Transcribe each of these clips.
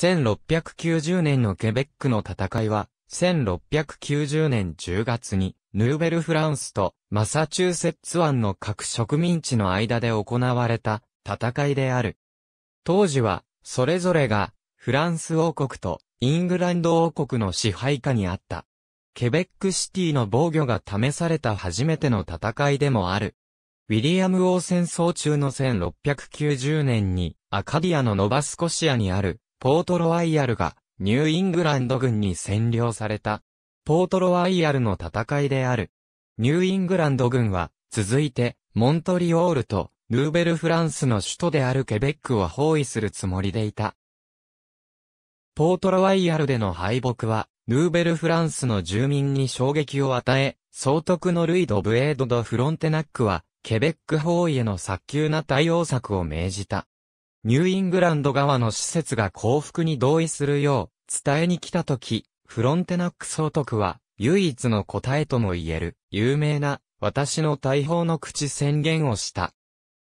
1690年のケベックの戦いは、1690年10月に、ヌーベルフランスとマサチューセッツ湾の各植民地の間で行われた戦いである。当時は、それぞれが、フランス王国とイングランド王国の支配下にあった。ケベックシティの防御が試された初めての戦いでもある。ウィリアム王戦争中の1690年にアカディアのノバスコシアにあるポートロワイヤルがニューイングランド軍に占領された。ポートロワイヤルの戦いである。ニューイングランド軍は、続いて、モントリオールと、ヌーベルフランスの首都であるケベックを包囲するつもりでいた。ポートロワイヤルでの敗北は、ヌーベルフランスの住民に衝撃を与え、総督のルイド・ブエード・ド・フロンテナックは、ケベック包囲への早急な対応策を命じた。ニューイングランド側の施設が降伏に同意するよう伝えに来たとき、フロンテナック総督は唯一の答えとも言える有名な私の大砲の口宣言をした。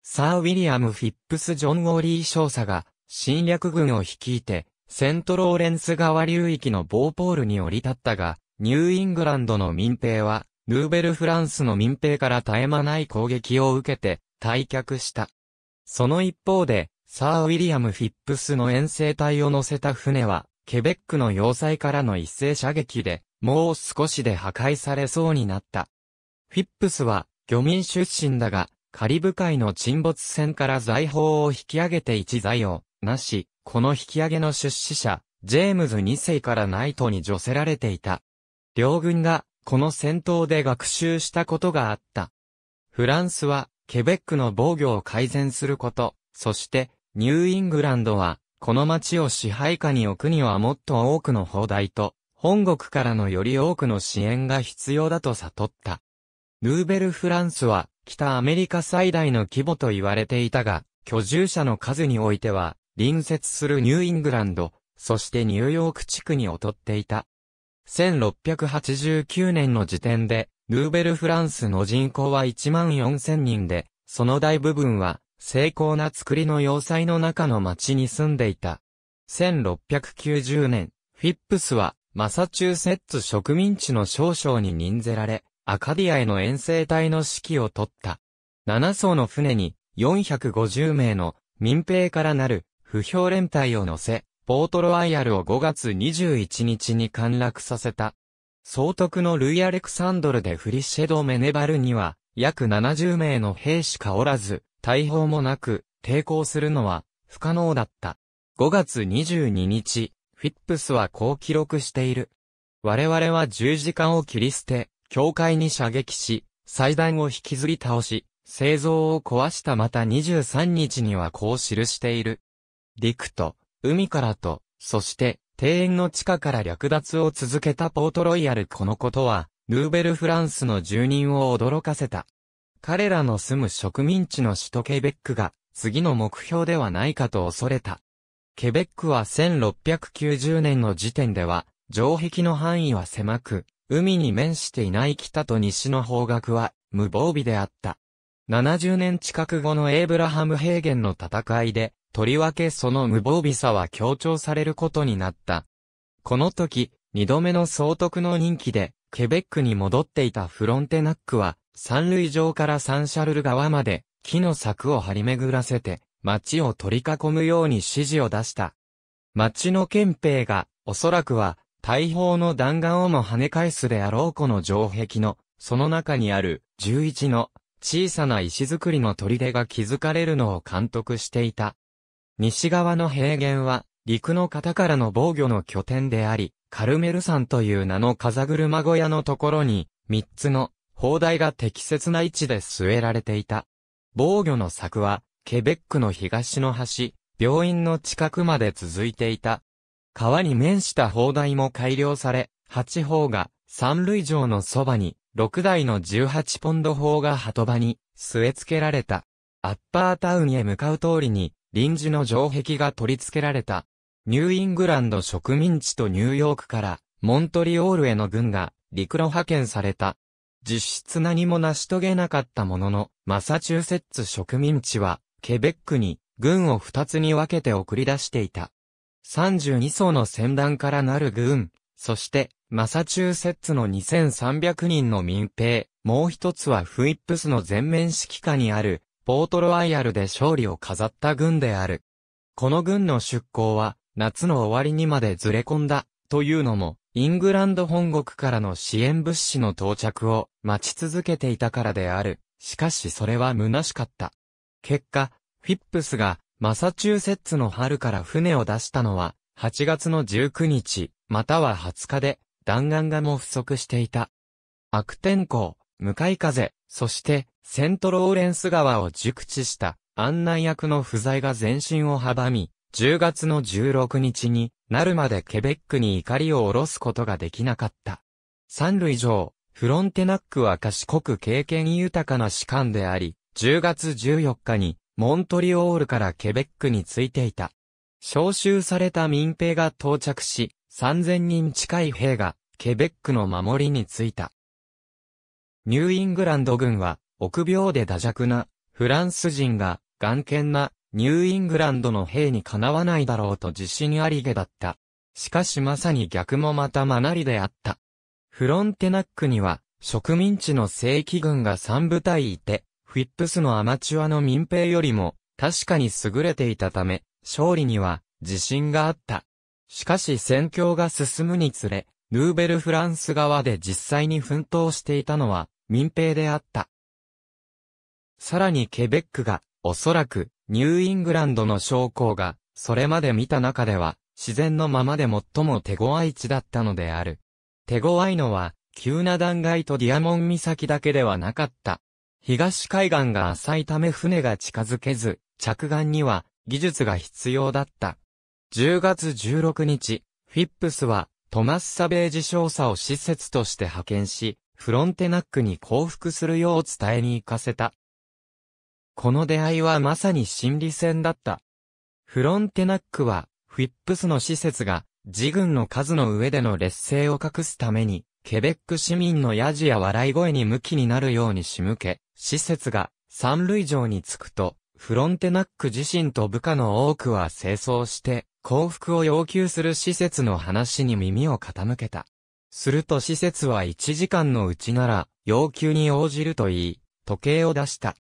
サー・ウィリアム・フィップス・ジョン・ウォーリー少佐が侵略軍を率いてセントローレンス側流域のボーポールに降り立ったが、ニューイングランドの民兵はヌーベルフランスの民兵から絶え間ない攻撃を受けて退却した。その一方で、サー・ウィリアム・フィップスの遠征隊を乗せた船は、ケベックの要塞からの一斉射撃で、もう少しで破壊されそうになった。フィップスは、漁民出身だが、カリブ海の沈没船から財宝を引き上げて一財を、なし、この引き上げの出資者、ジェームズ2世からナイトに除せられていた。両軍が、この戦闘で学習したことがあった。フランスは、ケベックの防御を改善すること、そして、ニューイングランドは、この町を支配下に置くにはもっと多くの砲台と、本国からのより多くの支援が必要だと悟った。ヌーベルフランスは、北アメリカ最大の規模と言われていたが、居住者の数においては、隣接するニューイングランド、そしてニューヨーク地区に劣っていた。1689年の時点で、ヌーベルフランスの人口は1万4000人で、その大部分は精巧な作りの要塞の中の町に住んでいた。1690年、フィップスは、マサチューセッツ植民地の少将に任ぜられ、アカディアへの遠征隊の指揮を取った。7艘の船に、450名の民兵からなる不評連隊を乗せ、ポートロワイヤルを5月21日に陥落させた。総督のルイ・アレクサンドルでフリシェド・メネバルには、約70名の兵しかおらず、大砲もなく、抵抗するのは不可能だった。5月22日、フィップスはこう記録している。我々は十字架を切り捨て、教会に射撃し、祭壇を引きずり倒し、製造を壊したまた23日にはこう記している。陸と、海からと、そして、庭園の地下から略奪を続けたポートロイヤルこのことは、ヌーベルフランスの住人を驚かせた。彼らの住む植民地の首都ケベックが、次の目標ではないかと恐れた。ケベックは1690年の時点では、城壁の範囲は狭く、海に面していない北と西の方角は無防備であった。70年近く後のエイブラハム平原の戦いで、とりわけその無防備さは強調されることになった。この時、二度目の総督の任期で、ケベックに戻っていたフロンテナックは、三塁上からサンシャルル川まで木の柵を張り巡らせて町を取り囲むように指示を出した。町の憲兵がおそらくは大砲の弾丸をも跳ね返すであろうこの城壁のその中にある十一の小さな石造りの砦が築かれるのを監督していた。西側の平原は陸の方からの防御の拠点であり、カルメル山という名の風車小屋のところに、三つの砲台が適切な位置で据えられていた。防御の柵は、ケベックの東の端、病院の近くまで続いていた。川に面した砲台も改良され、8砲が三塁上のそばに、6台の18ポンド砲が鳩場に据え付けられた。アッパータウンへ向かう通りに、臨時の城壁が取り付けられた。ニューイングランド植民地とニューヨークから、モントリオールへの軍が陸路派遣された。実質何も成し遂げなかったものの、マサチューセッツ植民地は、ケベックに、軍を二つに分けて送り出していた。32層の戦団からなる軍、そして、マサチューセッツの2300人の民兵、もう一つはフイップスの全面指揮下にある、ポートロワイヤルで勝利を飾った軍である。この軍の出港は、夏の終わりにまでずれ込んだ、というのも、イングランド本国からの支援物資の到着を待ち続けていたからである。しかしそれは虚しかった。結果、フィップスがマサチューセッツの春から船を出したのは8月の19日、または20日で弾丸がも不足していた。悪天候、向かい風、そしてセントローレンス川を熟知した案内役の不在が前進を阻み、10月の16日になるまでケベックに怒りを下ろすことができなかった。三類上、フロンテナックは賢く経験豊かな士官であり、10月14日にモントリオールからケベックに着いていた。招集された民兵が到着し、3000人近い兵がケベックの守りについた。ニューイングランド軍は、臆病で打弱な、フランス人が、眼見な、ニューイングランドの兵にかなわないだろうと自信ありげだった。しかしまさに逆もまたまなりであった。フロンテナックには、植民地の正規軍が3部隊いて、フィップスのアマチュアの民兵よりも、確かに優れていたため、勝利には、自信があった。しかし戦況が進むにつれ、ヌーベルフランス側で実際に奮闘していたのは、民兵であった。さらにケベックが、おそらく、ニューイングランドの将校が、それまで見た中では、自然のままで最も手強い地だったのである。手強いのは、急な断崖とディアモン岬だけではなかった。東海岸が浅いため船が近づけず、着岸には技術が必要だった。10月16日、フィップスはトマス・サベージ少佐を施設として派遣し、フロンテナックに降伏するよう伝えに行かせた。この出会いはまさに心理戦だった。フロンテナックは、フィップスの施設が、自軍の数の上での劣勢を隠すために、ケベック市民のヤジや笑い声に向きになるように仕向け、施設が三塁上に着くと、フロンテナック自身と部下の多くは清掃して、幸福を要求する施設の話に耳を傾けた。すると施設は1時間のうちなら、要求に応じると言い、時計を出した。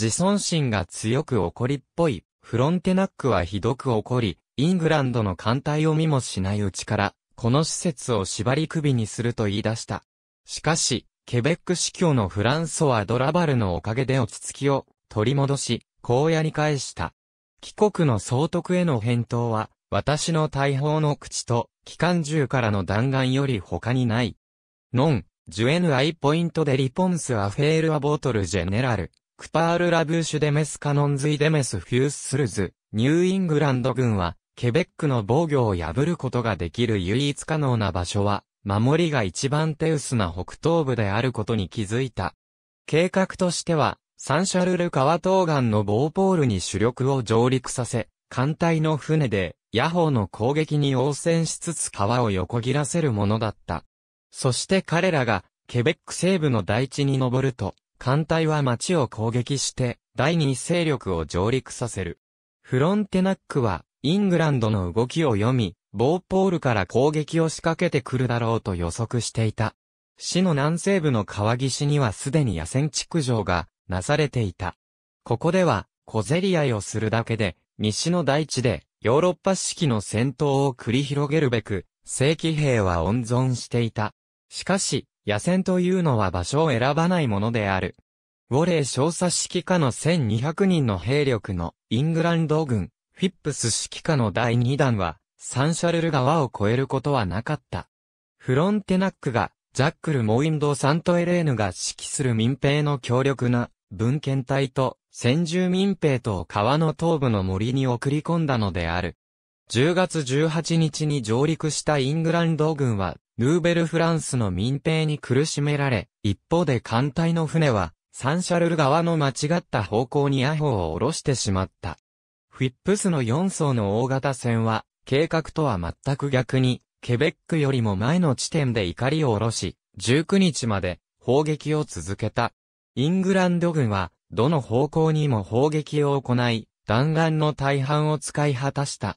自尊心が強く怒りっぽい、フロンテナックはひどく怒り、イングランドの艦隊を見もしないうちから、この施設を縛り首にすると言い出した。しかし、ケベック司教のフランソワ・ドラバルのおかげで落ち着きを取り戻し、こうやり返した。帰国の総督への返答は、私の大砲の口と、機関銃からの弾丸より他にない。ノン、ジュエヌアイポイントでリポンスアフェールアボトルジェネラル。クパール・ラブーシュ・デメス・カノンズ・イ・デメス・フュース・スルズ、ニューイングランド軍は、ケベックの防御を破ることができる唯一可能な場所は、守りが一番手薄な北東部であることに気づいた。計画としては、サンシャルル川東岸のボーポールに主力を上陸させ、艦隊の船で、野ーの攻撃に応戦しつつ川を横切らせるものだった。そして彼らが、ケベック西部の大地に登ると、艦隊は町を攻撃して、第二勢力を上陸させる。フロンテナックは、イングランドの動きを読み、ボーポールから攻撃を仕掛けてくるだろうと予測していた。市の南西部の川岸にはすでに野戦築城がなされていた。ここでは小競り合いをするだけで、西の大地でヨーロッパ式の戦闘を繰り広げるべく、正規兵は温存していた。しかし、野戦というのは場所を選ばないものである。ウォレー少佐指揮下の1200人の兵力のイングランド軍、フィップス指揮下の第2弾は、サンシャルル川を越えることはなかった。フロンテナックが、ジャックル・モインド・サント・エレーヌが指揮する民兵の強力な文献隊と先住民兵と川の東部の森に送り込んだのである。10月18日に上陸したイングランド軍はヌーベルフランスの民兵に苦しめられ、一方で艦隊の船は、サンシャルル側の間違った方向にアホを下ろしてしまった。フィップスの4層の大型船は、計画とは全く逆に、ケベックよりも前の地点で怒りを下ろし、19日まで砲撃を続けた。イングランド軍は、どの方向にも砲撃を行い、弾丸の大半を使い果たした。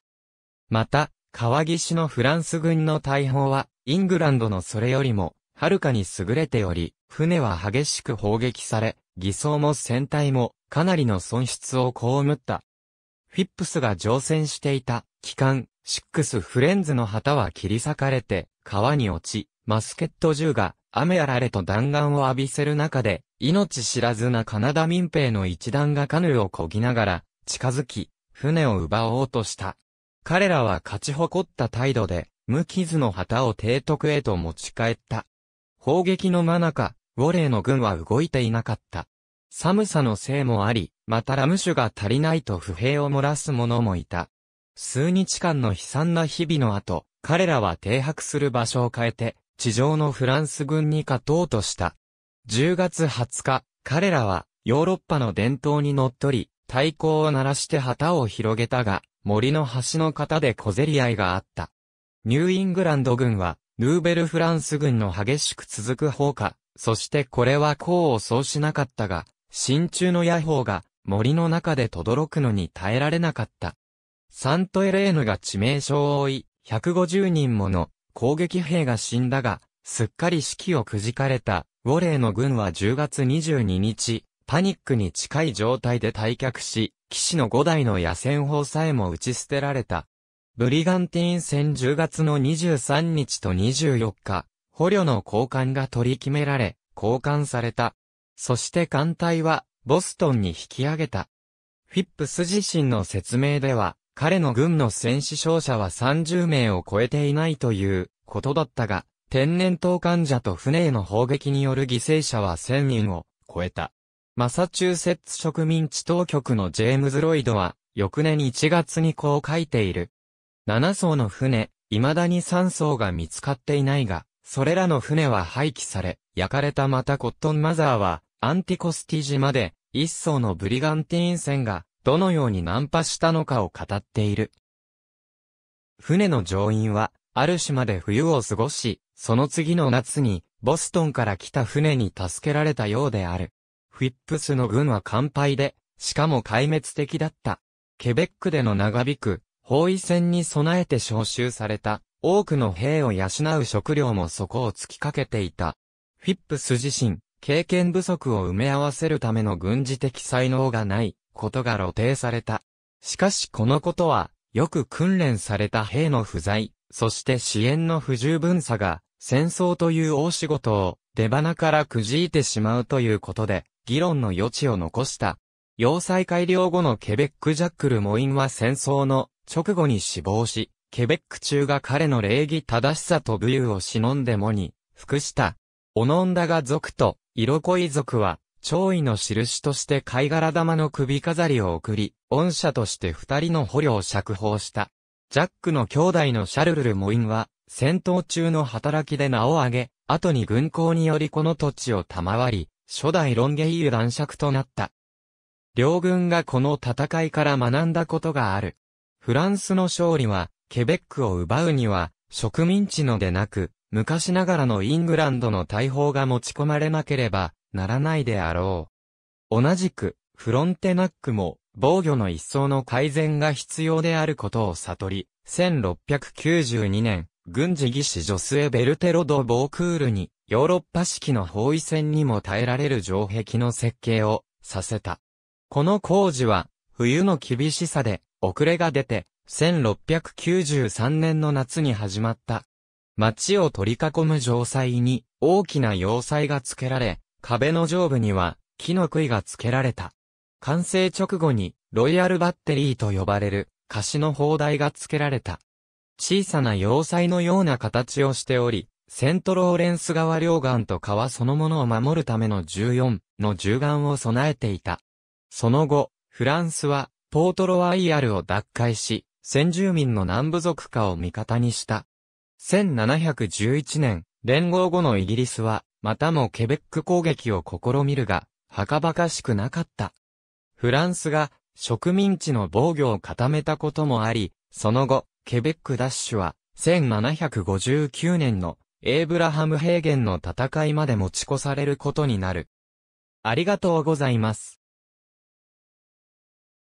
また、川岸のフランス軍の大砲は、イングランドのそれよりも、はるかに優れており、船は激しく砲撃され、偽装も船体も、かなりの損失を被った。フィップスが乗船していた、機関、シックスフレンズの旗は切り裂かれて、川に落ち、マスケット銃が、雨あられと弾丸を浴びせる中で、命知らずなカナダ民兵の一団がカヌーを漕ぎながら、近づき、船を奪おうとした。彼らは勝ち誇った態度で、無傷の旗を提督へと持ち帰った。砲撃の真中、ウォレーの軍は動いていなかった。寒さのせいもあり、またラム酒が足りないと不平を漏らす者もいた。数日間の悲惨な日々の後、彼らは停泊する場所を変えて、地上のフランス軍に勝とうとした。10月20日、彼らはヨーロッパの伝統に乗っ取り、太鼓を鳴らして旗を広げたが、森の端の方で小競り合いがあった。ニューイングランド軍は、ヌーベルフランス軍の激しく続く砲火、そしてこれは功を奏しなかったが、真鍮の野砲が森の中で轟くのに耐えられなかった。サントエレーヌが致命傷を負い、150人もの攻撃兵が死んだが、すっかり士気をくじかれた、ウォレーの軍は10月22日、パニックに近い状態で退却し、騎士の5台の野戦砲さえも打ち捨てられた。ブリガンティーン戦10月の23日と24日、捕虜の交換が取り決められ、交換された。そして艦隊は、ボストンに引き上げた。フィップス自身の説明では、彼の軍の戦死傷者は30名を超えていないということだったが、天然痘患者と船への砲撃による犠牲者は1000人を超えた。マサチューセッツ植民地当局のジェームズ・ロイドは、翌年1月にこう書いている。7艘の船、未だに3艘が見つかっていないが、それらの船は廃棄され、焼かれたまたコットンマザーは、アンティコスティ島で、一艘のブリガンティーン船が、どのように難破したのかを語っている。船の乗員は、ある島で冬を過ごし、その次の夏に、ボストンから来た船に助けられたようである。フィップスの軍は完敗で、しかも壊滅的だった。ケベックでの長引く包囲戦に備えて召集された多くの兵を養う食料もそこを突きかけていた。フィップス自身、経験不足を埋め合わせるための軍事的才能がないことが露呈された。しかしこのことは、よく訓練された兵の不在、そして支援の不十分さが、戦争という大仕事を出花からくじいてしまうということで、議論の余地を残した。要塞改良後のケベック・ジャックル・モインは戦争の直後に死亡し、ケベック中が彼の礼儀正しさと武勇を忍んでもに、服した。オノンダガ族と、イロコイ族は、長位の印として貝殻玉の首飾りを送り、恩赦として二人の捕虜を釈放した。ジャックの兄弟のシャルルル・モインは、戦闘中の働きで名を挙げ、後に軍港によりこの土地を賜り、初代ロンゲイユ男爵となった。両軍がこの戦いから学んだことがある。フランスの勝利は、ケベックを奪うには、植民地のでなく、昔ながらのイングランドの大砲が持ち込まれなければならないであろう。同じく、フロンテナックも防御の一層の改善が必要であることを悟り、1692年、軍事技師ジョスエ・ベルテロ・ド・ボークールに、ヨーロッパ式の包囲戦にも耐えられる城壁の設計をさせた。この工事は、冬の厳しさで遅れが出て、1693年の夏に始まった。町を取り囲む城塞に大きな要塞が付けられ、壁の上部には木の杭が付けられた。完成直後にロイヤルバッテリーと呼ばれる貸しの砲台が付けられた。小さな要塞のような形をしており、セントローレンス川両岸と川そのものを守るための14の銃眼を備えていた。その後、フランスはポートロワイヤルを奪回し、先住民の南部族化を味方にした。1711年、連合後のイギリスは、またもケベック攻撃を試みるが、はかばかしくなかった。フランスが植民地の防御を固めたこともあり、その後、ケベックダッシュは、1759年のエイブラハム平原の戦いまで持ち越されることになる。ありがとうございます。